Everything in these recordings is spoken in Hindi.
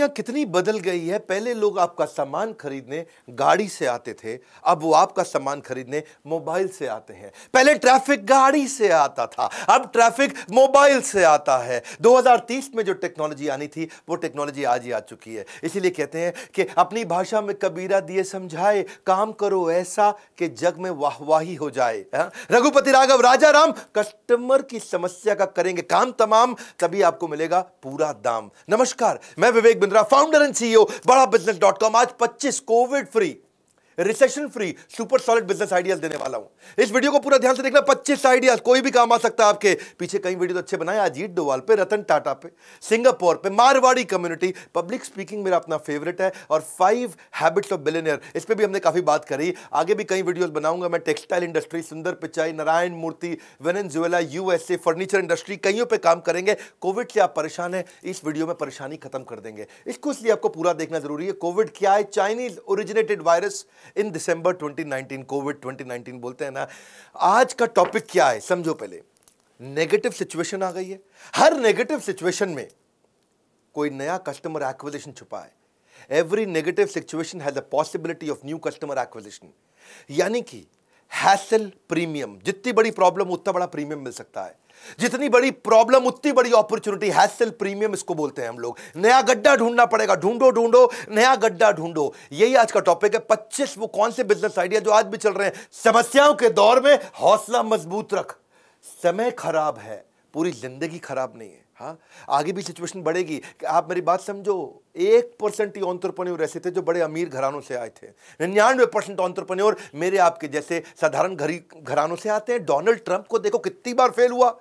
दुनिया कितनी बदल गई है पहले लोग आपका सामान खरीदने गाड़ी से आते थे अब वो आपका सामान खरीदने मोबाइल से आते हैं पहले ट्रैफिक गाड़ी से आता था अब ट्रैफिक मोबाइल से आता है 2030 में जो टेक्नोलॉजी आनी थी वो टेक्नोलॉजी आज ही आ चुकी है इसीलिए कहते हैं कि अपनी भाषा में कबीरा दिए समझाए काम करो ऐसा कि जग में वाहवाही हो जाए रघुपति राघव राजा राम कस्टमर की समस्या का करेंगे काम तमाम तभी आपको मिलेगा पूरा दाम नमस्कार मैं Vivek Bindra founder and CEO Bada business dot com आज 25 COVID free recession free super solid business ideas देने वाला हूं इस वीडियो को पूरा ध्यान से देखना पच्चीस आइडियाज कोई भी काम आ सकता है आपके पीछे कई वीडियो तो अच्छे बनाए अजीत डोवाल पे रतन टाटा पे सिंगापुर पे मारवाड़ी कम्युनिटी पब्लिक स्पीकिंग मेरा अपना फेवरेट है और फाइव हैबिट्स ऑफ बिलेनियर इस पर भी हमने काफी बात करी आगे भी कई वीडियोज बनाऊंगा मैं टेक्सटाइल इंडस्ट्री सुंदर पिचाई नारायण मूर्ति ज्वेला यूएसए फर्नीचर इंडस्ट्री कईयों पर काम करेंगे कोविड से आप परेशान है इस वीडियो में परेशानी खत्म कर देंगे इसको इसलिए आपको पूरा देखना जरूरी है कोविड क्या है Chinese originated virus in December 2019 COVID 2019 बोलते हैं ना आज का टॉपिक क्या है समझो पहले नेगेटिव सिचुएशन आ गई है हर नेगेटिव सिचुएशन में कोई नया कस्टमर एक्विजिशन छुपा है every negative situation has a possibility of new customer acquisition यानी कि हैसल प्रीमियम जितनी बड़ी प्रॉब्लम उतना बड़ा प्रीमियम मिल सकता है जितनी बड़ी प्रॉब्लम उतनी बड़ी अपॉर्चुनिटी हैसल प्रीमियम इसको बोलते हैं हम लोग नया गड्ढा ढूंढना पड़ेगा ढूंढो ढूंढो नया गड्ढा ढूंढो यही आज का टॉपिक है पच्चीस वो कौन से बिजनेस आइडिया जो आज भी चल रहे हैं समस्याओं के दौर में हौसला मजबूत रख समय खराब है पूरी जिंदगी खराब नहीं है हाँ आगे भी सिचुएशन बढ़ेगी कि आप मेरी बात समझो एक परसेंट ही ऑन्तरप्रन्योर ऐसे थे जो बड़े अमीर घरानों से आए थे निन्यानवे परसेंट ऑन्तरप्रन्योर मेरे आपके जैसे साधारण घरी घरानों से आते हैं डोनाल्ड ट्रंप को देखो कितनी बार फेल हुआ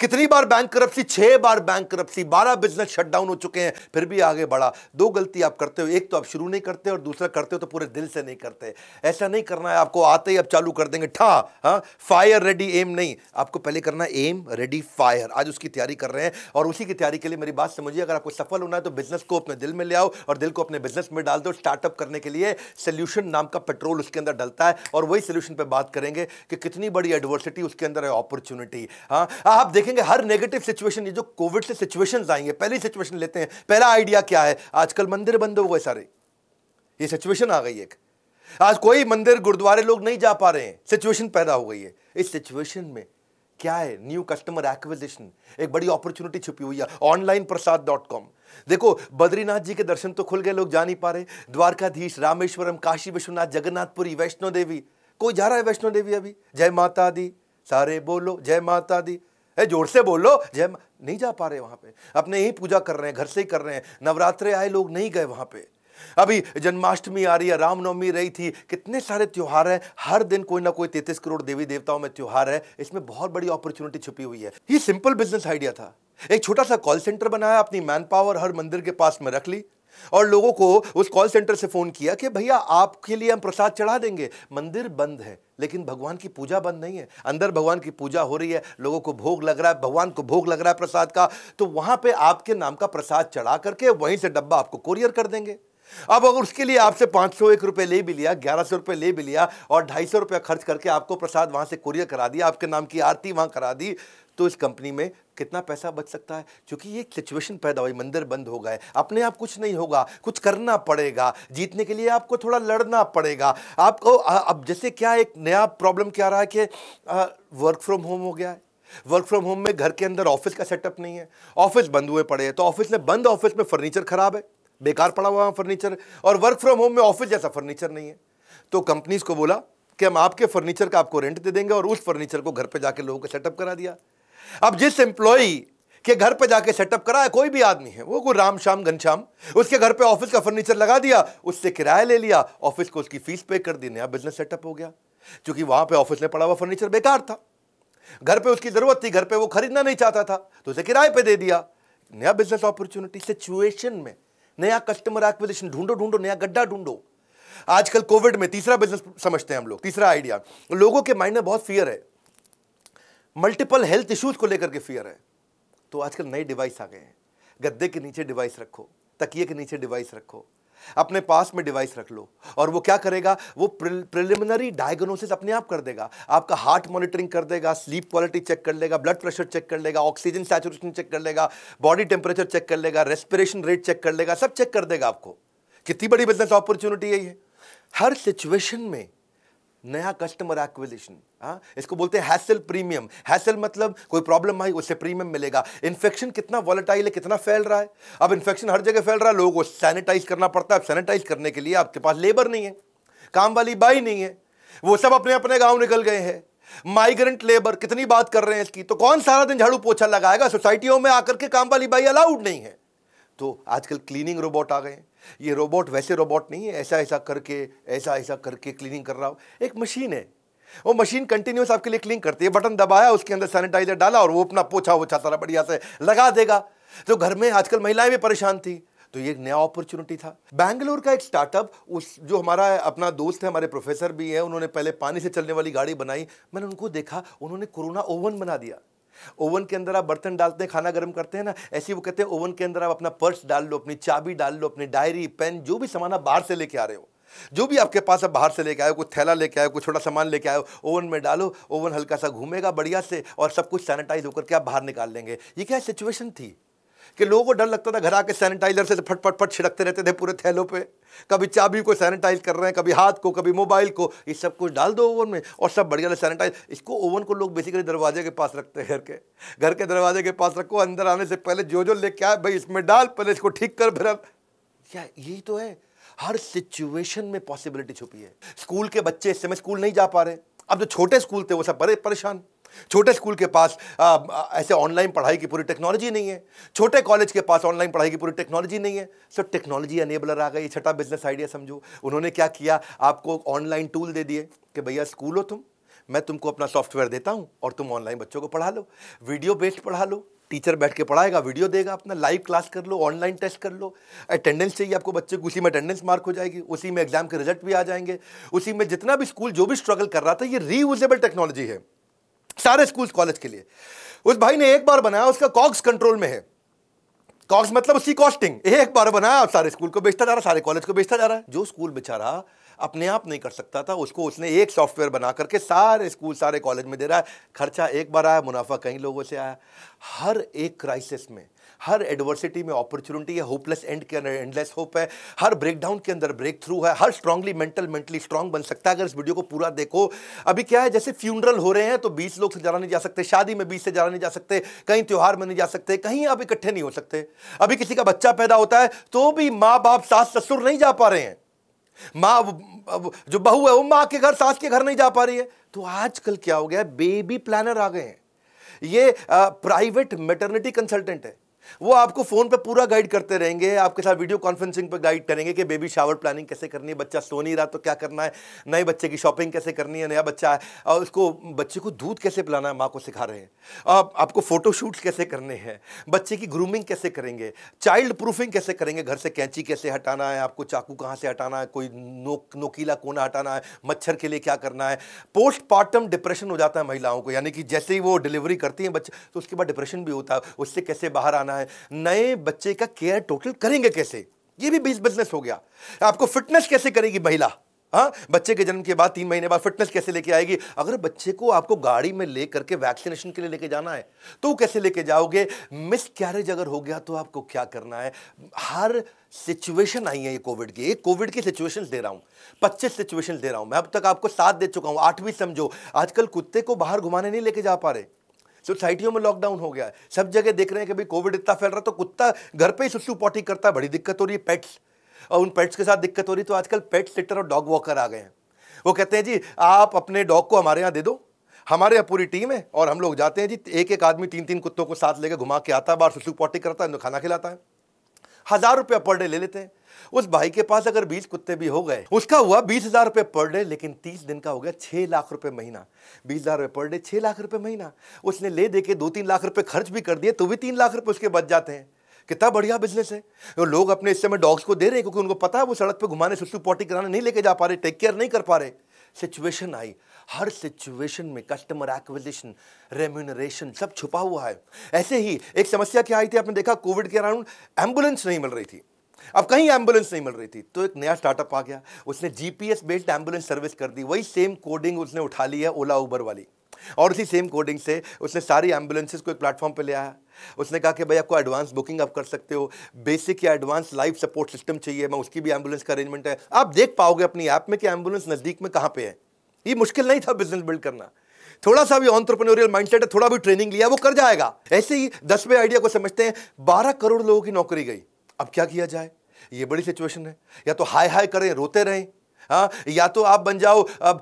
कितनी बार बैंक करप्सी छह बार बैंक करप्सी बारह बिजनेस शटडाउन हो चुके हैं फिर भी आगे बढ़ा दो गलती आप करते हो एक तो आप शुरू नहीं करते और दूसरा करते हो तो पूरे दिल से नहीं करते ऐसा नहीं करना है आपको आते ही आप चालू कर देंगे ठा हाँ फायर रेडी एम नहीं आपको पहले करना एम रेडी फायर आज उसकी तैयारी कर रहे हैं और उसी की तैयारी के लिए मेरी बात समझिए अगर आपको सफल होना है तो बिजनेस को अपने दिल में ले आओ और दिल को अपने बिजनेस में डाल दो स्टार्टअप करने के लिए सोल्यूशन नाम का पेट्रोल उसके अंदर डलता है और वही सोल्यूशन पर बात करेंगे कि कितनी बड़ी एडवर्सिटी उसके अंदर है अपॉर्चुनिटी हाँ आप देखेंगे हर नेगेटिव सिचुएशन ये जो कोविड से सिचुएशन आएंगे पहली सिचुएशन लेते हैं पहला आइडिया क्या है आजकल मंदिर बंद हो गए सारे ये सिचुएशन आ गई एक आज कोई मंदिर गुरुद्वारे लोग नहीं जा पा रहे हैं सिचुएशन पैदा हो गई है इस सिचुएशन में क्या है न्यू कस्टमर एक्विजिशन एक बड़ी अपॉर्चुनिटी छुपी हुई है ऑनलाइन प्रसाद डॉट कॉम देखो बद्रीनाथ जी के दर्शन तो खुल गए लोग जा नहीं पा रहे द्वारकाधीश रामेश्वरम काशी विश्वनाथ जगन्नाथपुरी वैष्णो देवी कोई जा रहा है वैष्णो देवी अभी जय माता दी सारे बोलो जय माता दी है जोर से बोलो जय नहीं जा पा रहे वहाँ पे अपने ही पूजा कर रहे हैं घर से ही कर रहे हैं नवरात्रे आए लोग नहीं गए वहाँ पे अभी जन्माष्टमी आ रही है रामनवमी रही थी कितने सारे त्यौहार हैं हर दिन कोई ना कोई तैतीस करोड़ देवी देवताओं में त्यौहार है इसमें बहुत बड़ी अपॉर्चुनिटी छुपी हुई है ये सिंपल बिजनेस आइडिया था एक छोटा सा कॉल सेंटर बनाया अपनी मैन पावर हर मंदिर के पास में रख ली और लोगों को उस कॉल सेंटर से फोन किया कि भैया आपके लिए हम प्रसाद चढ़ा देंगे मंदिर बंद है लेकिन भगवान की पूजा बंद नहीं है अंदर भगवान की पूजा हो रही है लोगों को भोग लग रहा है भगवान को भोग लग रहा है प्रसाद का तो वहां पे आपके नाम का प्रसाद चढ़ा करके वहीं से डब्बा आपको कोरियर कर देंगे अब अगर उसके लिए आपसे पाँच सौ एक रुपये ले भी लिया ग्यारह सौ रुपये ले भी लिया और ढाई सौ रुपया खर्च करके आपको प्रसाद वहां से कुरियर करा दिया आपके नाम की आरती वहां करा दी तो इस कंपनी में कितना पैसा बच सकता है क्योंकि ये सिचुएशन पैदा हुई मंदिर बंद हो गए अपने आप कुछ नहीं होगा कुछ करना पड़ेगा जीतने के लिए आपको थोड़ा लड़ना पड़ेगा आपको अब जैसे क्या एक नया प्रॉब्लम क्या रहा है कि वर्क फ्रॉम होम हो गया है वर्क फ्रॉम होम में घर के अंदर ऑफिस का सेटअप नहीं है ऑफिस बंद हुए पड़े हैं तो ऑफिस में बंद ऑफिस में फर्नीचर खराब है बेकार पड़ा हुआ फर्नीचर और वर्क फ्रॉम होम में ऑफिस जैसा फर्नीचर नहीं है तो कंपनीज को बोला कि हम आपके फर्नीचर का आपको रेंट दे देंगे और उस फर्नीचर को घर पे जाके लोगों का सेटअप करा दिया अब जिस एम्प्लॉई के घर पे जाके सेटअप कराया कोई भी आदमी है वो कोई राम श्याम घनश्याम उसके घर पे ऑफिस का फर्नीचर लगा दिया उससे किराया ले लिया ऑफिस को उसकी फीस पे कर दी नया बिजनेस सेटअप हो गया क्योंकि वहां पे ऑफिस में पड़ा हुआ फर्नीचर बेकार था घर पे उसकी जरूरत थी घर पे वो खरीदना नहीं चाहता था तो उसे किराए पे दे दिया नया बिजनेस अपॉर्चुनिटी सिचुएशन में नया कस्टमर एक्विजिशन ढूंढो ढूंढो नया गड्ढा ढूंढो आजकल कोविड में तीसरा बिजनेस समझते हैं हम लोग तीसरा आइडिया लोगों के माइंड में बहुत फियर है मल्टीपल हेल्थ इश्यूज को लेकर के फियर है तो आजकल नए डिवाइस आ गए हैं गद्दे के नीचे डिवाइस रखो तकिए के नीचे डिवाइस रखो अपने पास में डिवाइस रख लो और वो क्या करेगा वो प्रिलिमिनरी डायग्नोसिस अपने आप कर देगा आपका हार्ट मॉनिटरिंग कर देगा स्लीप क्वालिटी चेक कर लेगा ब्लड प्रेशर चेक कर लेगा ऑक्सीजन सैचुरेशन चेक कर लेगा बॉडी टेम्परेचर चेक कर लेगा रेस्पिरेशन रेट चेक कर लेगा सब चेक कर देगा आपको कितनी बड़ी बिजनेस अपॉर्चुनिटी है ये हर सिचुएशन में नया कस्टमर एक्विजिशन हाँ इसको बोलते हैं हैसल प्रीमियम हैसल मतलब कोई प्रॉब्लम आई उससे प्रीमियम मिलेगा इन्फेक्शन कितना वॉलेटाइल है कितना फैल रहा है अब इन्फेक्शन हर जगह फैल रहा है लोगों को सैनिटाइज करना पड़ता है अब सैनिटाइज करने के लिए आपके पास लेबर नहीं है काम वाली बाई नहीं है वो सब अपने अपने गाँव निकल गए हैं माइग्रेंट लेबर कितनी बात कर रहे हैं इसकी तो कौन सारा दिन झाड़ू पोछा लगाएगा सोसाइटियों में आकर के काम वाली बाई अलाउड नहीं है तो आजकल क्लीनिंग रोबोट आ गए ये रोबोट वैसे रोबोट नहीं है ऐसा ऐसा करके ऐसा ऐसा करके क्लीनिंग कर रहा हो एक मशीन है वो मशीन कंटिन्यूस आपके लिए क्लीन करती है बटन दबाया उसके अंदर सैनिटाइजर डाला और वो अपना पोछा वोछा सारा बढ़िया से लगा देगा तो घर में आजकल महिलाएं भी परेशान थी तो ये एक नया अपॉर्चुनिटी था बैंगलोर का एक स्टार्टअप उस जो हमारा अपना दोस्त है हमारे प्रोफेसर भी हैं उन्होंने पहले पानी से चलने वाली गाड़ी बनाई मैंने उनको देखा उन्होंने कोरोना ओवन बना दिया ओवन के अंदर आप बर्तन डालते हैं खाना गर्म करते हैं ना ऐसे वो कहते हैं ओवन के अंदर आप अपना पर्स डाल लो अपनी चाबी डाल लो अपनी डायरी पेन जो भी सामान आप बाहर से लेके आ रहे हो जो भी आपके पास आप बाहर से लेके हो कोई थैला लेके हो कोई छोटा सामान लेके हो ओवन में डालो ओवन हल्का सा घूमेगा बढ़िया से और सब कुछ सैनिटाइज होकर के आप बाहर निकाल लेंगे ये क्या सिचुएशन थी कि लोगों को डर लगता था घर आके सैनिटाइजर से फट फट फट छिड़कते रहते थे पूरे थैलों पे कभी चाबी को सैनिटाइज कर रहे हैं कभी हाथ को कभी मोबाइल को ये सब कुछ डाल दो ओवन में और सब बढ़िया से सैनिटाइज इसको ओवन को लोग बेसिकली दरवाजे के पास रखते हैं घर के घर के दरवाजे के पास रखो अंदर आने से पहले जो जो लेके आए भाई इसमें डाल पहले इसको ठीक कर फिर क्या यही तो है हर सिचुएशन में पॉसिबिलिटी छुपी है स्कूल के बच्चे इस समय स्कूल नहीं जा पा रहे अब जो छोटे स्कूल थे वो सब बड़े परेशान छोटे स्कूल के पास आ, ऐसे ऑनलाइन पढ़ाई की पूरी टेक्नोलॉजी नहीं है छोटे कॉलेज के पास ऑनलाइन पढ़ाई की पूरी टेक्नोलॉजी नहीं है सर टेक्नोलॉजी अनेबलर आ गई छठा बिजनेस आइडिया समझो उन्होंने क्या किया आपको ऑनलाइन टूल दे दिए कि भैया स्कूल हो तुम मैं तुमको अपना सॉफ्टवेयर देता हूँ और तुम ऑनलाइन बच्चों को पढ़ा लो वीडियो बेस्ड पढ़ा लो टीचर बैठ के पढ़ाएगा वीडियो देगा अपना लाइव क्लास कर लो ऑनलाइन टेस्ट कर लो अटेंडेंस चाहिए आपको बच्चे को उसी में अटेंडेंस मार्क हो जाएगी उसी में एग्जाम के रिजल्ट भी आ जाएंगे उसी में जितना भी स्कूल जो भी स्ट्रगल कर रहा था ये रीयूजेबल टेक्नोलॉजी है सारे स्कूल कॉलेज के लिए उस भाई ने एक बार बनाया उसका कॉक्स कंट्रोल में है कॉक्स मतलब उसकी कॉस्टिंग एक बार बनाया सारे स्कूल को बेचता जा रहा सारे कॉलेज को बेचता जा रहा है जो स्कूल बेचारा अपने आप नहीं कर सकता था उसको उसने एक सॉफ्टवेयर बना करके सारे स्कूल सारे कॉलेज में दे रहा है खर्चा एक बार आया मुनाफा कई लोगों से आया हर एक क्राइसिस में हर एडवर्सिटी में अपॉर्चुनिटी है होपलेस एंड के अंदर एंडलेस होप है हर ब्रेकडाउन के अंदर ब्रेक थ्रू है हर स्ट्रांगली मेंटल मेंटली स्ट्रांग बन सकता है अगर इस वीडियो को पूरा देखो अभी क्या है जैसे फ्यूनरल हो रहे हैं तो 20 लोग से ज़्यादा नहीं जा सकते शादी में 20 से ज़्यादा नहीं जा सकते कहीं त्यौहार में नहीं जा सकते कहीं आप इकट्ठे नहीं हो सकते अभी किसी का बच्चा पैदा होता है तो भी माँ बाप सास ससुर नहीं जा पा रहे हैं माँ जो बहू है वो माँ के घर सास के घर नहीं जा पा रही है तो आजकल क्या हो गया बेबी प्लानर आ गए हैं ये प्राइवेट मेटर्निटी कंसल्टेंट है वो आपको फ़ोन पे पूरा गाइड करते रहेंगे आपके साथ वीडियो कॉन्फ्रेंसिंग पे गाइड करेंगे कि बेबी शावर प्लानिंग कैसे करनी है बच्चा सो नहीं रहा तो क्या करना है नए बच्चे की शॉपिंग कैसे करनी है नया बच्चा है और उसको बच्चे को दूध कैसे पिलाना है माँ को सिखा रहे हैं आप, आपको फ़ोटोशूट्स कैसे करने हैं बच्चे की ग्रूमिंग कैसे करेंगे चाइल्ड प्रूफिंग कैसे करेंगे घर से कैंची कैसे हटाना है आपको चाकू कहाँ से हटाना है कोई नोक नोकीला कोना हटाना है मच्छर के लिए क्या करना है पोस्टपार्टम डिप्रेशन हो जाता है महिलाओं को यानी कि जैसे ही वो डिलीवरी करती हैं बच्चे तो उसके बाद डिप्रेशन भी होता है उससे कैसे बाहर आना करना है नए बच्चे का केयर टोटल करेंगे कैसे ये भी बिजनेस हो गया आपको फिटनेस कैसे करेगी महिला हाँ बच्चे के जन्म के बाद तीन महीने बाद फिटनेस कैसे लेके आएगी अगर बच्चे को आपको गाड़ी में ले करके वैक्सीनेशन के लिए लेके जाना है तो कैसे लेके जाओगे मिस कैरेज अगर हो गया तो आपको क्या करना है हर सिचुएशन आई है ये कोविड की एक कोविड की सिचुएशन दे रहा हूँ पच्चीस सिचुएशन दे रहा हूँ मैं अब तक आपको सात दे चुका हूँ आठवीं समझो आजकल कुत्ते को बाहर घुमाने नहीं लेके जा पा रहे सोसाइटियों में लॉकडाउन हो गया है सब जगह देख रहे हैं कि भाई कोविड इतना फैल रहा है तो कुत्ता घर पर ही सुसु पॉटी करता है बड़ी दिक्कत हो रही है पेट्स और उन पेट्स के साथ दिक्कत हो रही तो आजकल पेट सिटर और डॉग वॉकर आ गए हैं वो कहते हैं जी आप अपने डॉग को हमारे यहाँ दे दो हमारे यहाँ पूरी टीम है और हम लोग जाते हैं जी एक एक आदमी तीन तीन कुत्तों को साथ लेकर घुमा के आता है बाहर सुसु पॉटी करता है खाना खिलाता है हज़ार रुपया पर डे ले लेते हैं उस भाई के पास अगर बीस कुत्ते भी हो गए उसका हुआ बीस हजार रुपए पर डे लेकिन तीस दिन का हो गया छह लाख रुपए महीना बीस हजार रुपए पर डे छह लाख रुपए महीना उसने ले दे के दो तीन लाख रुपए खर्च भी कर दिए तो भी तीन लाख रुपए उसके बच जाते हैं कितना बढ़िया बिजनेस है तो लोग अपने इस समय डॉग्स को दे रहे हैं क्योंकि उनको पता है वो सड़क पर घुमाने सुस्तु पॉटी कराने नहीं लेके जा पा रहे टेक केयर नहीं कर पा रहे सिचुएशन आई हर सिचुएशन में कस्टमर एक्विजिशन रेम्यूनरेशन सब छुपा हुआ है ऐसे ही एक समस्या क्या आई थी आपने देखा कोविड के अराउंड एम्बुलेंस नहीं मिल रही थी अब कहीं एम्बुलेंस नहीं मिल रही थी तो एक नया स्टार्टअप आ गया उसने जीपीएस बेस्ड एम्बुलेंस सर्विस कर दी वही सेम कोडिंग उसने उठा ली है ओला उबर वाली और उसी सेम कोडिंग से उसने सारी एम्बुलेंसेज को एक प्लेटफॉर्म पे ले आया उसने कहा कि भाई आपको एडवांस बुकिंग आप कर सकते हो बेसिक या एडवांस लाइफ सपोर्ट सिस्टम चाहिए मैं उसकी भी एम्बुलेंस का अरेंजमेंट है आप देख पाओगे अपनी ऐप में कि एम्बुलेंस नज़दीक में कहाँ पे है ये मुश्किल नहीं था बिजनेस बिल्ड करना थोड़ा सा भी ऑन्ट्रप्रनोरियल माइंडसेट है थोड़ा भी ट्रेनिंग लिया वो कर जाएगा ऐसे ही दसवें आइडिया को समझते हैं बारह करोड़ लोगों की नौकरी गई अब क्या किया जाए ये बड़ी सिचुएशन है या तो हाय हाय करें रोते रहें हाँ या तो आप बन जाओ अब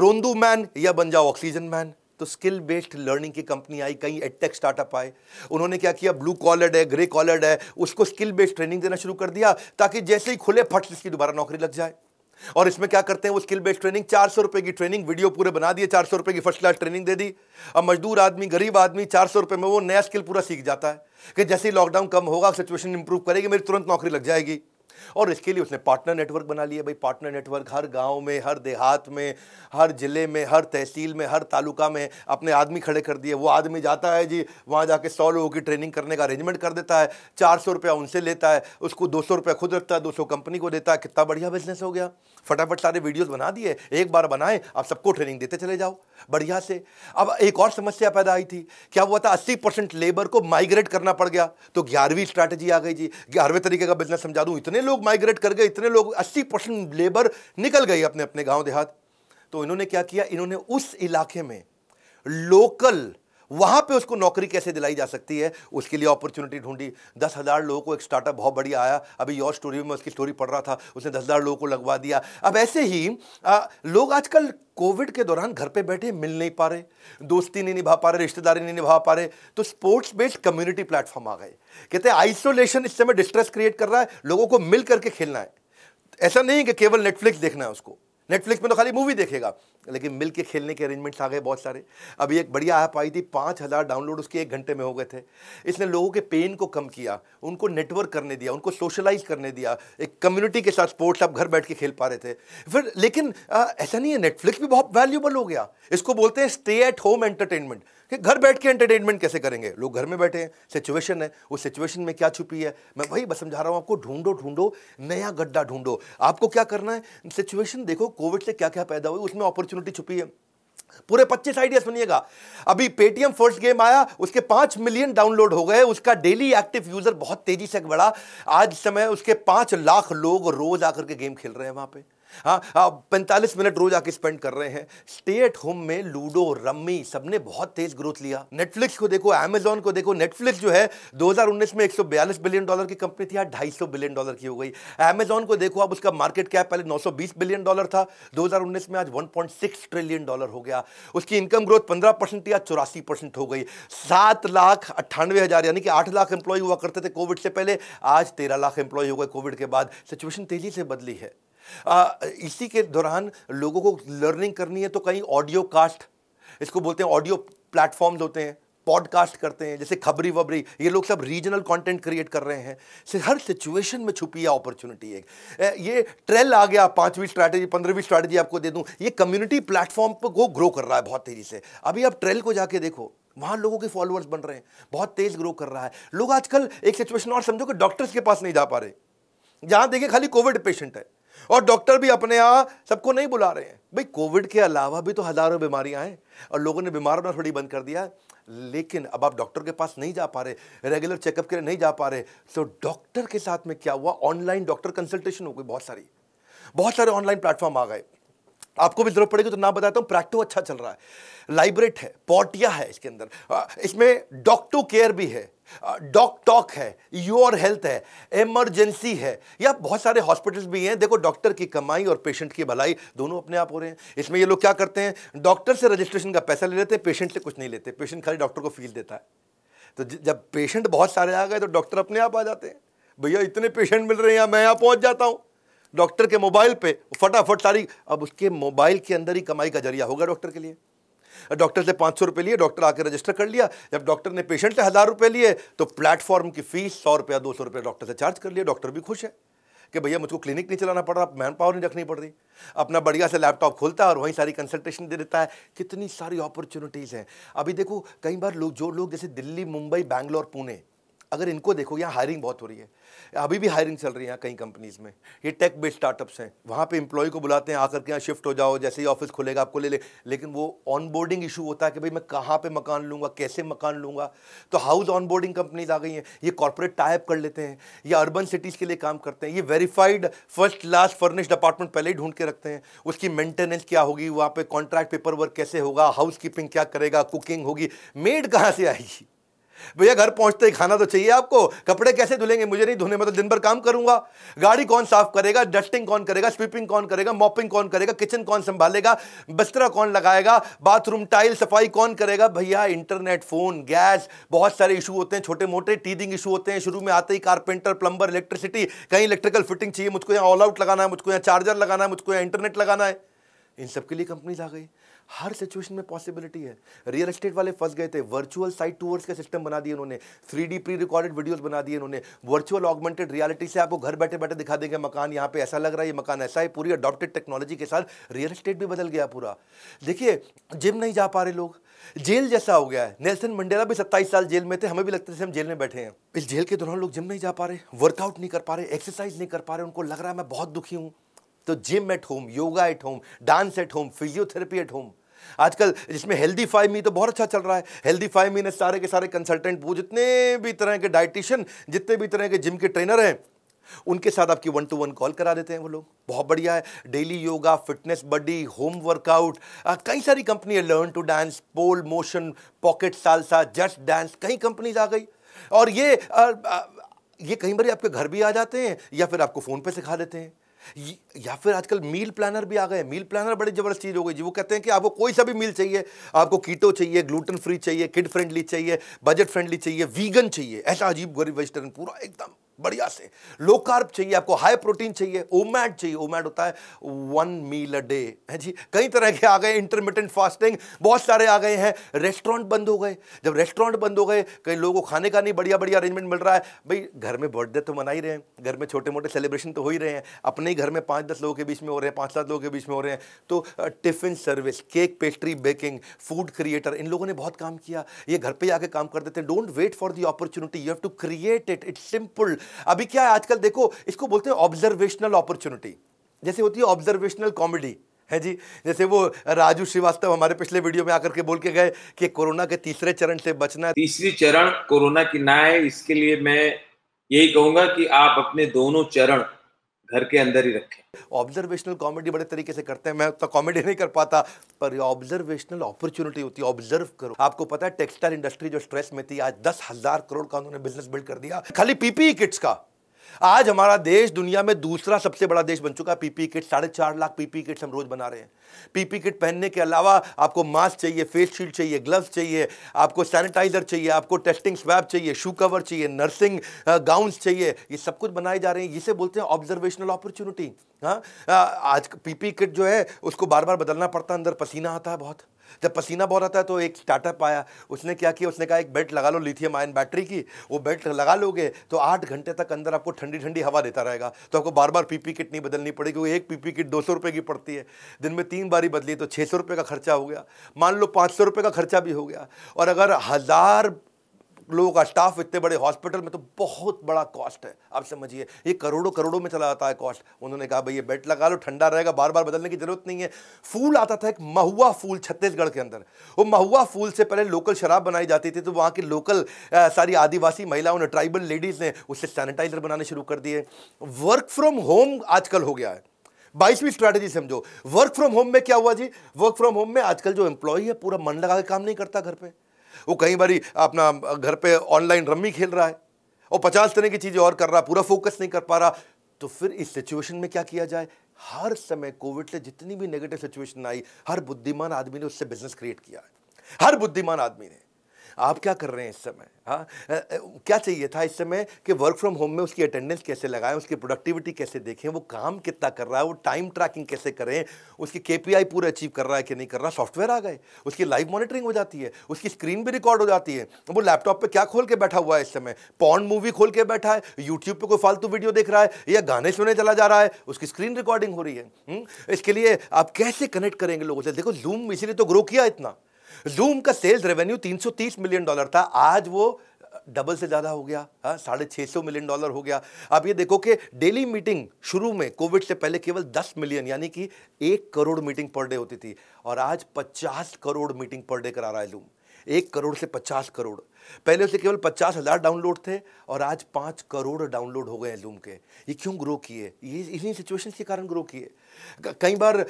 रोंदू मैन या बन जाओ ऑक्सीजन मैन तो स्किल बेस्ड लर्निंग की कंपनी आई कहीं एडटेक स्टार्टअप आए उन्होंने क्या किया ब्लू कॉलर्ड है ग्रे कॉलर्ड है उसको स्किल बेस्ड ट्रेनिंग देना शुरू कर दिया ताकि जैसे ही खुले फट इसकी दोबारा नौकरी लग जाए और इसमें क्या करते हैं वो स्किल बेस्ड ट्रेनिंग चार सौ रुपये की ट्रेनिंग वीडियो पूरे बना दिए चार सौ रुपये की फर्स्ट क्लास ट्रेनिंग दे दी अब मजदूर आदमी गरीब आदमी चार सौ रुपये में वो नया स्किल पूरा सीख जाता है कि जैसे ही लॉकडाउन कम होगा सिचुएशन इंप्रूव करेगी मेरी तुरंत नौकरी लग जाएगी और इसके लिए उसने पार्टनर नेटवर्क बना लिया भाई पार्टनर नेटवर्क हर गांव में हर देहात में हर ज़िले में हर तहसील में हर तालुका में अपने आदमी खड़े कर दिए वो आदमी जाता है जी वहां जाके सौ लोगों की ट्रेनिंग करने का अरेंजमेंट कर देता है चार सौ रुपया उनसे लेता है उसको दो सौ रुपया खुद रखता है दो सौ कंपनी को देता है कितना बढ़िया बिजनेस हो गया फटाफट सारे वीडियोस बना दिए एक बार बनाए आप सबको ट्रेनिंग देते चले जाओ बढ़िया से अब एक और समस्या पैदा आई थी क्या हुआ था अस्सी परसेंट लेबर को माइग्रेट करना पड़ गया तो ग्यारहवीं स्ट्रैटेजी आ गई जी ग्यारहवें तरीके का बिजनेस समझा दूँ इतने लोग माइग्रेट कर गए इतने लोग अस्सी परसेंट लेबर निकल गई अपने अपने गाँव देहात तो इन्होंने क्या किया इन्होंने उस इलाके में लोकल वहाँ पे उसको नौकरी कैसे दिलाई जा सकती है उसके लिए अपॉर्चुनिटी ढूंढी दस हज़ार लोगों को एक स्टार्टअप बहुत बढ़िया आया अभी योर स्टोरी में उसकी स्टोरी पढ़ रहा था उसने दस हज़ार लोगों को लगवा दिया अब ऐसे ही आ, लोग आजकल कोविड के दौरान घर पे बैठे मिल नहीं पा रहे दोस्ती नहीं निभा पा रहे रिश्तेदारी नहीं निभा पा रहे तो स्पोर्ट्स बेस्ड कम्युनिटी प्लेटफॉर्म आ गए कहते हैं आइसोलेशन इस समय डिस्ट्रेस क्रिएट कर रहा है लोगों को मिल करके खेलना है ऐसा नहीं कि केवल नेटफ्लिक्स देखना है उसको नेटफ्लिक्स में तो खाली मूवी देखेगा लेकिन मिल के खेलने के अरेंजमेंट्स आ गए बहुत सारे अभी एक बढ़िया ऐप आई थी पाँच हज़ार डाउनलोड उसके एक घंटे में हो गए थे इसने लोगों के पेन को कम किया उनको नेटवर्क करने दिया उनको सोशलाइज करने दिया एक कम्युनिटी के साथ स्पोर्ट्स आप घर बैठ के खेल पा रहे थे फिर लेकिन आ, ऐसा नहीं है नेटफ्लिक्स भी बहुत वैल्यूबल हो गया इसको बोलते हैं स्टे एट होम एंटरटेनमेंट कि घर बैठ के एंटरटेनमेंट कैसे करेंगे लोग घर में बैठे हैं सिचुएशन है उस सिचुएशन में क्या छुपी है मैं वही बस समझा रहा हूँ आपको ढूंढो ढूंढो नया गड्ढा ढूंढो आपको क्या करना है सिचुएशन देखो कोविड से क्या क्या पैदा हुई उसमें अपॉर्चुनिटी अपॉर्चुनिटी छुपी है पूरे पच्चीस आइडिया सुनिएगा अभी पेटीएम फर्स्ट गेम आया उसके पांच मिलियन डाउनलोड हो गए उसका डेली एक्टिव यूजर बहुत तेजी से बढ़ा आज समय उसके पांच लाख लोग रोज आकर के गेम खेल रहे हैं वहां पे हाँ पैंतालीस मिनट रोज आके स्पेंड कर रहे हैं स्टे एट होम में लूडो रम्मी सबने बहुत तेज ग्रोथ लिया नेटफ्लिक्स को देखो अमेजोन को देखो नेटफ्लिक्स जो है 2019 में 142 बिलियन डॉलर की कंपनी थी आज ढाई बिलियन डॉलर की हो गई अमेजोन को देखो अब उसका मार्केट कैप पहले 920 बिलियन डॉलर था 2019 में आज 1.6 ट्रिलियन डॉलर हो गया उसकी इनकम ग्रोथ 15 परसेंट या चौरासी परसेंट हो गई सात लाख अट्ठानवे हज़ार यानी कि आठ लाख एम्प्लॉय हुआ करते थे कोविड से पहले आज तेरह लाख एम्प्लॉय हो गए कोविड के बाद सिचुएशन तेज़ी से बदली है आ, इसी के दौरान लोगों को लर्निंग करनी है तो कहीं ऑडियो कास्ट इसको बोलते हैं ऑडियो प्लेटफॉर्म्स होते हैं पॉडकास्ट करते हैं जैसे खबरी वबरी ये लोग सब रीजनल कंटेंट क्रिएट कर रहे हैं से हर सिचुएशन में छुपी है अपॉर्चुनिटी एक ये ट्रेल आ गया पांचवी स्ट्रैटेजी पंद्रहवीं स्ट्रैटेजी आपको दे दूं ये कम्युनिटी प्लेटफॉर्म पर को ग्रो कर रहा है बहुत तेज़ी से अभी आप ट्रेल को जाके देखो वहाँ लोगों के फॉलोअर्स बन रहे हैं बहुत तेज़ ग्रो कर रहा है लोग आजकल एक सिचुएशन और समझो कि डॉक्टर्स के पास नहीं जा पा रहे जहाँ देखे खाली कोविड पेशेंट है और डॉक्टर भी अपने यहाँ सबको नहीं बुला रहे हैं भाई कोविड के अलावा भी तो हज़ारों बीमारियाँ हैं और लोगों ने बीमार होना थोड़ी बंद कर दिया लेकिन अब आप डॉक्टर के पास नहीं जा पा रहे रेगुलर चेकअप के लिए नहीं जा पा रहे तो डॉक्टर के साथ में क्या हुआ ऑनलाइन डॉक्टर कंसल्टेशन हो गई बहुत सारी बहुत सारे ऑनलाइन प्लेटफॉर्म आ गए आपको भी जरूरत पड़ेगी तो नाम बताता हूँ प्रैक्टो अच्छा चल रहा है लाइब्रेट है पॉटिया है इसके अंदर इसमें डॉक्टो केयर भी है डॉक टॉक है योर हेल्थ है इमरजेंसी है या बहुत सारे हॉस्पिटल्स भी हैं देखो डॉक्टर की कमाई और पेशेंट की भलाई दोनों अपने आप हो रहे हैं इसमें ये लोग क्या करते हैं डॉक्टर से रजिस्ट्रेशन का पैसा ले लेते हैं पेशेंट से कुछ नहीं लेते पेशेंट खाली डॉक्टर को फीस देता है तो जब पेशेंट बहुत सारे आ गए तो डॉक्टर अपने आप आ जाते हैं भैया इतने पेशेंट मिल रहे हैं मैं यहाँ पहुँच जाता हूँ डॉक्टर के मोबाइल पे फटाफट सारी अब उसके मोबाइल के अंदर ही कमाई का जरिया होगा डॉक्टर के लिए डॉक्टर से पाँच सौ रुपये लिए डॉक्टर आके रजिस्टर कर लिया जब डॉक्टर ने पेशेंट से हज़ार रुपये लिए तो प्लेटफॉर्म की फीस सौ रुपया दो सौ रुपये डॉक्टर से चार्ज कर लिया डॉक्टर भी खुश है कि भैया मुझको क्लिनिक नहीं चलाना पड़ रहा मैन पावर नहीं रखनी पड़ रही अपना बढ़िया से लैपटॉप खोलता है और वहीं सारी कंसल्टेशन दे देता है कितनी सारी अपॉर्चुनिटीज़ हैं अभी देखो कई बार लोग जो लोग जैसे दिल्ली मुंबई बैंगलोर पुणे अगर इनको देखो यहाँ हायरिंग बहुत हो रही है अभी भी हायरिंग चल रही है कई कंपनीज़ में ये टेक बेस्ड स्टार्टअप्स हैं वहाँ पे इंप्लॉय को बुलाते हैं आकर के यहाँ शिफ्ट हो जाओ जैसे ही ऑफिस खुलेगा आपको ले ले लेकिन वो ऑनबोर्डिंग इशू होता है कि भाई मैं कहाँ पे मकान लूँगा कैसे मकान लूँगा तो हाउस ऑनबोर्डिंग कंपनीज आ गई हैं ये कॉरपोरेट टाइप कर लेते हैं ये अर्बन सिटीज़ के लिए काम करते हैं ये verified first class furnished apartment पहले ही ढूंढ के रखते हैं उसकी मेंटेनेंस क्या होगी वहाँ पर कॉन्ट्रैक्ट पेपर वर्क कैसे होगा हाउस कीपिंग क्या करेगा कुकिंग होगी मेड कहाँ से आएगी भैया घर पहुंचते ही खाना तो चाहिए आपको कपड़े कैसे धुलेंगे मुझे नहीं धोने मतलब तो दिन भर काम करूंगा गाड़ी कौन साफ करेगा डस्टिंग कौन करेगा स्वीपिंग कौन करेगा मॉपिंग कौन करेगा किचन कौन संभालेगा बिस्तरा कौन लगाएगा बाथरूम टाइल सफाई कौन करेगा भैया इंटरनेट फोन गैस बहुत सारे इशू होते हैं छोटे मोटे टीदिंग इशू होते हैं शुरू में आते ही कारपेंटर प्लम्बर इलेक्ट्रिसिटी कहीं इलेक्ट्रिकल फिटिंग चाहिए मुझको यहाँ ऑल आउट लगाना है मुझको यहाँ चार्जर लगाना है मुझको यहाँ इंटरनेट लगाना है इन सब के लिए कंपनीज आ गई हर सिचुएशन में पॉसिबिलिटी है रियल एस्टेट वाले फंस गए थे वर्चुअल साइट टूअर्स का सिस्टम बना दिया उन्होंने three D pre recorded videos बना दिए उन्होंने वर्चुअल ऑगमेंटेड रियलिटी से आपको घर बैठे बैठे दिखा देंगे मकान यहाँ पे ऐसा लग रहा है ये मकान ऐसा है पूरी अडॉप्टेड टेक्नोलॉजी के साथ रियल एस्टेट भी बदल गया पूरा देखिए जिम नहीं जा पा रहे लोग जेल जैसा हो गया है नेल्सन मंडेला भी सत्ताईस साल जेल में थे हमें भी लगता है हम जेल में बैठे हैं इस जेल के दौरान लोग जिम नहीं जा पा रहे वर्कआउट नहीं कर पा रहे एक्सरसाइज नहीं कर पा रहे उनको लग रहा है मैं बहुत दुखी हूँ तो gym at home yoga at home dance at home physiotherapy at home आजकल जिसमें हेल्दी फाइव मी तो बहुत अच्छा चल रहा है हेल्दी फाइव मी ने सारे के सारे कंसल्टेंट वो जितने भी तरह के डाइटिशियन जितने भी तरह के जिम के ट्रेनर हैं उनके साथ आपकी वन टू वन कॉल करा देते हैं वो लोग बहुत बढ़िया है daily yoga fitness buddy home workout कई सारी कंपनी है learn to dance pole motion pocket salsa just dance कई कंपनीज आ गई और ये आ, आ, ये कहीं बार आपके घर भी आ जाते हैं या फिर आपको फ़ोन पे सिखा देते हैं या फिर आजकल मील प्लानर भी आ गए मील प्लानर बड़ी जबरदस्त चीज़ हो गई जी वो कहते हैं कि आपको कोई सा भी मील चाहिए आपको कीटो चाहिए ग्लूटन फ्री चाहिए किड फ्रेंडली चाहिए बजट फ्रेंडली चाहिए वीगन चाहिए ऐसा अजीब गरीब वेजिटेरियन पूरा एकदम बढ़िया से लो कार्ब चाहिए आपको हाई प्रोटीन चाहिए ओमैट चाहिए ओमैट होता है वन मील अ डे है जी कई तरह के आ गए इंटरमीडियंट फास्टिंग बहुत सारे आ गए हैं रेस्टोरेंट बंद हो गए जब रेस्टोरेंट बंद हो गए कई लोगों को खाने का नहीं बढ़िया बढ़िया अरेंजमेंट मिल रहा है भाई घर में बर्थडे तो मना ही रहे हैं घर में छोटे मोटे सेलिब्रेशन तो हो ही रहे हैं अपने ही घर में पाँच दस लोगों के बीच में हो रहे हैं पाँच सात लोगों के बीच में हो रहे हैं तो tiffin service cake pastry baking food creator इन लोगों ने बहुत काम किया ये घर पर आके काम कर देते हैं don't wait for the opportunity you have to create it it's simple अभी क्या है आजकल देखो इसको बोलते हैं ऑब्जर्वेशनल अपॉर्चुनिटी जैसे होती है ऑब्जर्वेशनल कॉमेडी है जी जैसे वो राजू श्रीवास्तव हमारे पिछले वीडियो में आकर के बोल के गए कि कोरोना के तीसरे चरण से बचना तीसरी चरण कोरोना की ना है इसके लिए मैं यही कहूंगा कि आप अपने दोनों चरण घर के अंदर ही रखें ऑब्जर्वेशनल कॉमेडी बड़े तरीके से करते हैं मैं तो कॉमेडी नहीं कर पाता पर ऑब्जर्वेशनल अपॉर्चुनिटी होती है ऑब्जर्व करो आपको पता है टेक्सटाइल इंडस्ट्री जो स्ट्रेस में थी आज दस हजार करोड़ का उन्होंने बिजनेस बिल्ड कर दिया खाली पीपीई किट्स e का आज हमारा देश दुनिया में दूसरा सबसे बड़ा देश बन चुका है पीपी किट साढ़े चार लाख पीपी किट्स हम रोज बना रहे हैं पीपी किट पहनने के अलावा आपको मास्क चाहिए फेस शील्ड चाहिए ग्लव्स चाहिए आपको सैनिटाइजर चाहिए आपको टेस्टिंग स्वैब चाहिए शू कवर चाहिए नर्सिंग गाउन्स चाहिए ये सब कुछ बनाए जा रहे हैं जिसे बोलते हैं ऑब्जर्वेशनल अपॉर्चुनिटी हाँ आज पीपी किट जो है उसको बार बार बदलना पड़ता है अंदर पसीना आता है बहुत जब पसीना बहुत आता है तो एक स्टार्टअप आया उसने क्या किया उसने कहा एक बेल्ट लगा लो लिथियम आयन बैटरी की वो बेल्ट लगा लोगे तो आठ घंटे तक अंदर आपको ठंडी ठंडी हवा देता रहेगा तो आपको बार बार पीपी किट नहीं बदलनी पड़ेगी वो एक पीपी किट दो सौ रुपये की पड़ती है दिन में तीन बारी बदली तो छः सौ रुपये का खर्चा हो गया मान लो पाँच सौ रुपये का खर्चा भी हो गया और अगर हज़ार लोगों का स्टाफ इतने बड़े हॉस्पिटल में तो बहुत बड़ा कॉस्ट है आप समझिए ये करोड़ों करोड़ों में चला जाता है कॉस्ट उन्होंने कहा भाई ये बेड लगा लो ठंडा रहेगा बार बार बदलने की जरूरत नहीं है फूल आता था एक महुआ फूल छत्तीसगढ़ के अंदर वो महुआ फूल से पहले लोकल शराब बनाई जाती थी तो वहाँ की लोकल आ, सारी आदिवासी महिलाओं ने ट्राइबल लेडीज़ ने उससे सैनिटाइजर बनाने शुरू कर दिए वर्क फ्रॉम होम आजकल हो गया है बाईसवीं स्ट्रैटेजी समझो वर्क फ्रॉम होम में क्या हुआ जी वर्क फ्रॉम होम में आजकल जो एम्प्लॉय है पूरा मन लगा के काम नहीं करता घर पर वो कई बार अपना घर पे ऑनलाइन रम्मी खेल रहा है और पचास तरह की चीज़ें और कर रहा पूरा फोकस नहीं कर पा रहा तो फिर इस सिचुएशन में क्या किया जाए हर समय कोविड से जितनी भी नेगेटिव सिचुएशन आई हर बुद्धिमान आदमी ने उससे बिजनेस क्रिएट किया है हर बुद्धिमान आदमी ने आप क्या कर रहे हैं इस समय हाँ क्या चाहिए था इस समय कि वर्क फ्रॉम होम में उसकी अटेंडेंस कैसे लगाएं उसकी प्रोडक्टिविटी कैसे देखें वो काम कितना कर रहा है वो टाइम ट्रैकिंग कैसे करें उसकी के पूरे अचीव कर रहा है कि नहीं कर रहा सॉफ्टवेयर आ गए उसकी लाइव मॉनिटरिंग हो जाती है उसकी स्क्रीन भी रिकॉर्ड हो जाती है वो लैपटॉप पर क्या खोल के बैठा हुआ है इस समय पॉन मूवी खोल के बैठा है यूट्यूब पर कोई फालतू वीडियो देख रहा है या गाने सुने चला जा रहा है उसकी स्क्रीन रिकॉर्डिंग हो रही है हम्म? इसके लिए आप कैसे कनेक्ट करेंगे लोगों से देखो जूम इसीलिए तो ग्रो किया इतना जूम का सेल्स रेवेन्यू 330 मिलियन डॉलर था आज वो डबल से ज़्यादा हो गया हाँ, साढ़े छः सौ मिलियन डॉलर हो गया अब ये देखो कि डेली मीटिंग शुरू में कोविड से पहले केवल 10 मिलियन यानी कि एक करोड़ मीटिंग पर डे होती थी और आज 50 करोड़ मीटिंग पर डे करा रहा है जूम एक करोड़ से पचास करोड़ पहले से केवल पचास हज़ार डाउनलोड थे और आज पाँच करोड़ डाउनलोड हो गए हैं जूम के ये क्यों ग्रो किए ये इन्हीं सिचुएशन के कारण ग्रो किए कई बार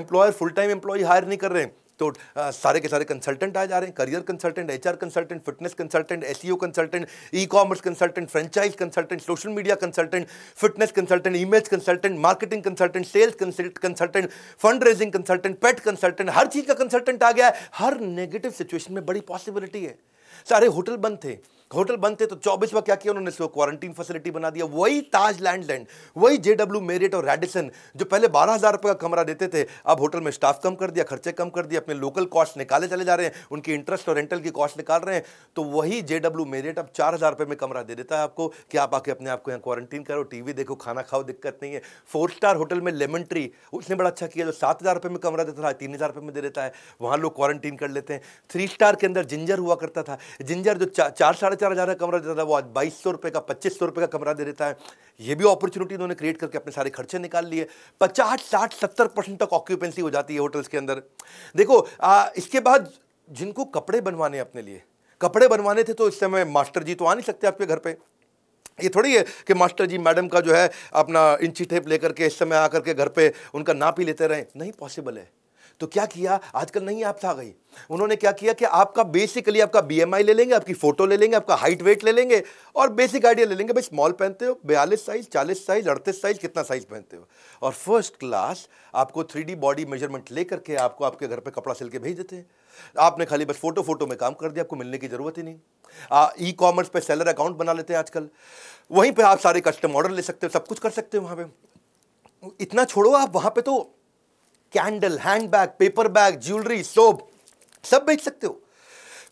employer full time employ hire नहीं कर रहे हैं तो आ, सारे के सारे कंसल्टेंट आ जा रहे हैं career consultant H consultant fitness consultant S consultant e commerce consultant franchise consultant social media consultant fitness consultant image consultant marketing consultant sales consultant fundraising consultant pet consultant हर चीज़ का कंसल्टेंट आ गया है हर नेगेटिव सिचुएशन में बड़ी पॉसिबिलिटी है सारे होटल बंद थे होटल बंद थे तो चौबीस में क्या किया उन्होंने इसको क्वारंटीन फैसिलिटी बना दिया वही ताज लैंड लैंड वही जे डब्ल्यू मेरिट और रेडिसन जो पहले बारह हज़ार रुपये का कमरा देते थे अब होटल में स्टाफ कम कर दिया खर्चे कम कर दिए अपने लोकल कॉस्ट निकाले चले जा रहे हैं उनकी इंटरेस्ट और रेंटल की कॉस्ट निकाल रहे हैं तो वही जे डब्ल्यू मेरिट अब चार हज़ार रुपये में कमरा दे देता है आपको कि आप आके अपने आप को यहाँ क्वारंटीन करो टीवी देखो खाना खाओ दिक्कत नहीं है फोर स्टार होटल में लेमन ट्री उसने बड़ा अच्छा किया जो सात हज़ार रुपये में कमरा देता था तीन हज़ार रुपये में दे देता है वहां लोग क्वारंटीन कर लेते हैं थ्री स्टार के अंदर जिंजर हुआ करता था जिंजर जो चार साढ़े चार हज़ार का कमरा देता था वो आज बाईस सौ रुपये का पच्चीस सौ रुपये का कमरा दे देता है ये भी अपॉर्चुनिटी इन्होंने क्रिएट करके अपने सारे खर्चे निकाल लिए पचास साठ सत्तर परसेंट तक ऑक्यूपेंसी हो जाती है होटल्स के अंदर देखो आ, इसके बाद जिनको कपड़े बनवाने अपने लिए कपड़े बनवाने थे तो इस समय मास्टर जी तो आ नहीं सकते आपके घर पर ये थोड़ी है कि मास्टर जी मैडम का जो है अपना इंची टेप लेकर के इस समय आकर के घर पे उनका नाप ही लेते रहें नहीं पॉसिबल है तो क्या किया आजकल नहीं आप आ गई उन्होंने क्या किया कि आपका बेसिकली आपका बीएमआई ले लेंगे आपकी फोटो ले लेंगे आपका हाइट वेट ले लेंगे और बेसिक आइडिया ले लेंगे भाई स्मॉल पहनते हो बयालीस साइज चालीस साइज अड़तीस साइज कितना साइज पहनते हो और फर्स्ट क्लास आपको थ्री बॉडी मेजरमेंट ले करके आपको आपके घर पर कपड़ा सिल के भेज देते हैं आपने खाली बस फोटो फोटो में काम कर दिया आपको मिलने की ज़रूरत ही नहीं ई कॉमर्स पर सेलर अकाउंट बना लेते हैं आजकल वहीं पर आप सारे कस्टम ऑर्डर ले सकते हो सब कुछ कर सकते हो वहाँ पर इतना छोड़ो आप वहाँ पे तो candle handbag paper bag jewellery soap सब बेच सकते हो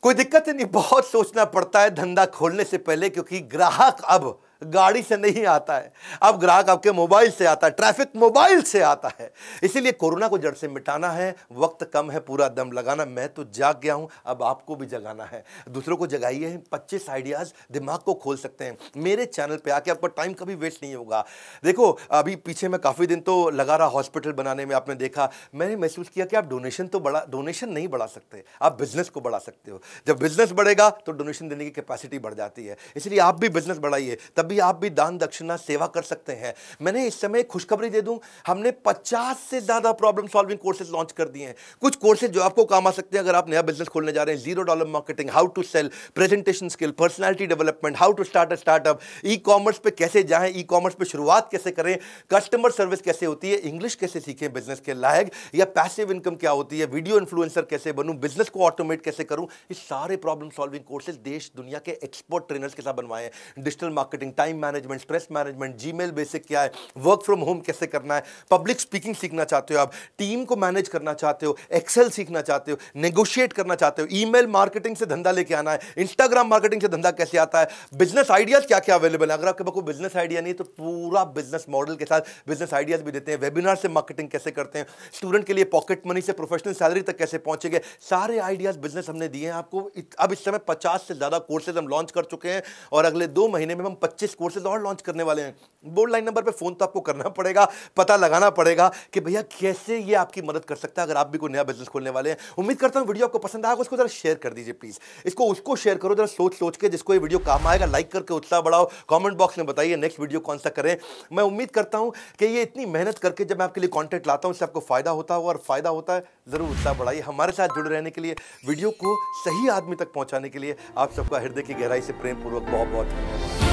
कोई दिक्कत नहीं बहुत सोचना पड़ता है धंधा खोलने से पहले क्योंकि ग्राहक अब गाड़ी से नहीं आता है अब ग्राहक आपके मोबाइल से आता है ट्रैफिक मोबाइल से आता है इसीलिए कोरोना को जड़ से मिटाना है वक्त कम है पूरा दम लगाना मैं तो जाग गया हूँ अब आपको भी जगाना है दूसरों को जगाइए पच्चीस आइडियाज़ दिमाग को खोल सकते हैं मेरे चैनल पर आके आपका टाइम कभी वेस्ट नहीं होगा देखो अभी पीछे मैं काफ़ी दिन तो लगा रहा हॉस्पिटल बनाने में आपने देखा मैंने महसूस किया कि आप डोनेशन तो बढ़ा डोनेशन नहीं बढ़ा सकते आप बिजनेस को बढ़ा सकते हो जब बिजनेस बढ़ेगा तो डोनेशन देने की कैपेसिटी बढ़ जाती है इसलिए आप भी बिजनेस बढ़ाइए तब तभी आप भी दान दक्षिणा सेवा कर सकते हैं मैंने इस समय खुशखबरी दे दूं हमने 50 से ज़्यादा प्रॉब्लम सॉल्विंग कोर्सेज लॉन्च कर दिए हैं कुछ कोर्सेज जो आपको काम आ सकते हैं अगर आप नया बिजनेस खोलने जा रहे हैं zero dollar marketing how to sell presentation skill personality development how to start a startup e commerce पर कैसे जाएँ ई कॉमर्स पर शुरुआत कैसे करें कस्टमर सर्विस कैसे होती है इंग्लिश कैसे सीखें बिजनेस के लायक या पैसिव इनकम क्या होती है वीडियो इन्फ्लुएंसर कैसे बनूँ बिजनेस को ऑटोमेट कैसे करूं ये सारे प्रॉब्लम सॉल्विंग कोर्सेज देश दुनिया के एक्सपर्ट ट्रेनर्स के साथ बनवाए हैं digital marketing time management stress management जी बेसिक क्या है वर्क फ्रॉम होम कैसे करना है पब्लिक स्पीकिंग सीखना चाहते हो आप टीम को मैनेज करना चाहते हो एक्सेल सीखना चाहते हो नेगोशिएट करना चाहते हो ईमेल मार्केटिंग से धंधा लेके आना है इंस्टाग्राम मार्केटिंग से धंधा कैसे आता है बिजनेस आइडियाज क्या क्या अवेलेबल है अगर आपके पास कोई बिजनेस आइडिया नहीं है तो पूरा बिजनेस मॉडल के साथ बिजनेस आइडियाज भी देते हैं वेबिनार से मार्केटिंग कैसे करते हैं स्टूडेंट के लिए पॉकेट मनी से प्रोफेशनल सैलरी तक कैसे गए सारे आइडियाज बिजनेस हमने दिए हैं आपको अब इस समय पचास से ज़्यादा कोर्सेज हम लॉन्च कर चुके हैं और अगले दो महीने में हम पच्चीस पच्चीस कोर्सेज और लॉन्च करने वाले हैं बोर्ड लाइन नंबर पर फ़ोन तो आपको करना पड़ेगा पता लगाना पड़ेगा कि भैया कैसे ये आपकी मदद कर सकता है अगर आप भी कोई नया बिजनेस खोलने वाले हैं उम्मीद करता हूँ वीडियो आपको पसंद आएगा उसको ज़रा शेयर कर दीजिए प्लीज़ इसको उसको शेयर करो जरा सोच सोच के जिसको ये वीडियो काम आएगा लाइक करके उत्साह बढ़ाओ कॉमेंट बॉक्स में बताइए नेक्स्ट वीडियो कौन सा करें मैं उम्मीद करता हूँ कि ये इतनी मेहनत करके जब मैं आपके लिए कॉन्टेंट लाता हूँ उससे आपको फ़ायदा होता हो और फ़ायदा होता है ज़रूर उत्साह बढ़ाइए हमारे साथ जुड़े रहने के लिए वीडियो को सही आदमी तक पहुँचाने के लिए आप सबका हृदय की गहराई से प्रेम पूर्वक बहुत बहुत धन्यवाद